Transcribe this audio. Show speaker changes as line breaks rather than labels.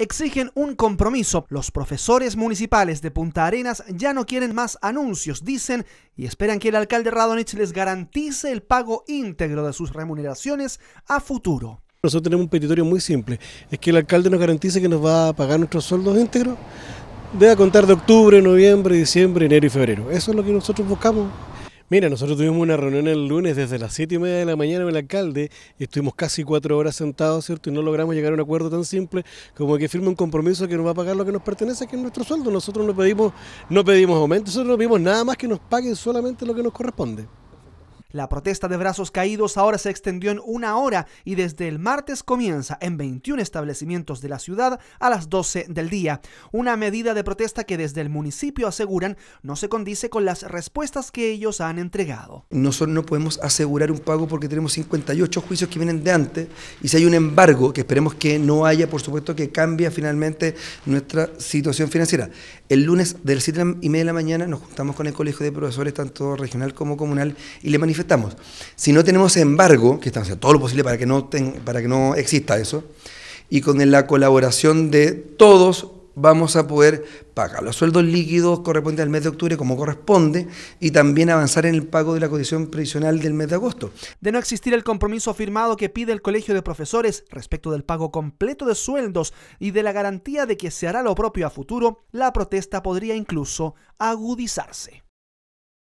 exigen un compromiso. Los profesores municipales de Punta Arenas ya no quieren más anuncios, dicen, y esperan que el alcalde Radonich les garantice el pago
íntegro de sus remuneraciones a futuro. Nosotros tenemos un petitorio muy simple, es que el alcalde nos garantice que nos va a pagar nuestros sueldos íntegros, debe contar de octubre, noviembre, diciembre, enero y febrero. Eso es lo que nosotros buscamos. Mira, nosotros tuvimos una reunión el lunes desde las 7 y media de la mañana con el alcalde y estuvimos casi cuatro horas sentados, ¿cierto? Y no logramos llegar a un acuerdo tan simple como que firme un compromiso que nos va a pagar lo que nos pertenece, que es nuestro sueldo. Nosotros no pedimos, no pedimos aumento, nosotros no pedimos nada más que nos paguen solamente lo que nos corresponde. La protesta de brazos
caídos ahora se extendió en una hora y desde el martes comienza en 21 establecimientos de la ciudad a las 12 del día. Una medida de protesta que desde el municipio aseguran no se condice con las respuestas que ellos han entregado.
Nosotros no podemos asegurar un pago porque tenemos 58 juicios que vienen de antes y si hay un embargo que esperemos que no haya, por supuesto que cambia finalmente nuestra situación financiera. El lunes del las 7 y media de la mañana nos juntamos con el Colegio de Profesores, tanto regional como comunal, y le manifestamos estamos Si no tenemos embargo, que estamos haciendo todo lo posible para que no, para que no exista eso, y con la colaboración de todos vamos a poder pagar los sueldos líquidos correspondientes al mes de octubre como corresponde y también avanzar en el pago de la condición previsional del mes de agosto.
De no existir el compromiso firmado que pide el Colegio de Profesores respecto del pago completo de sueldos y de la garantía de que se hará lo propio a futuro, la protesta podría incluso agudizarse.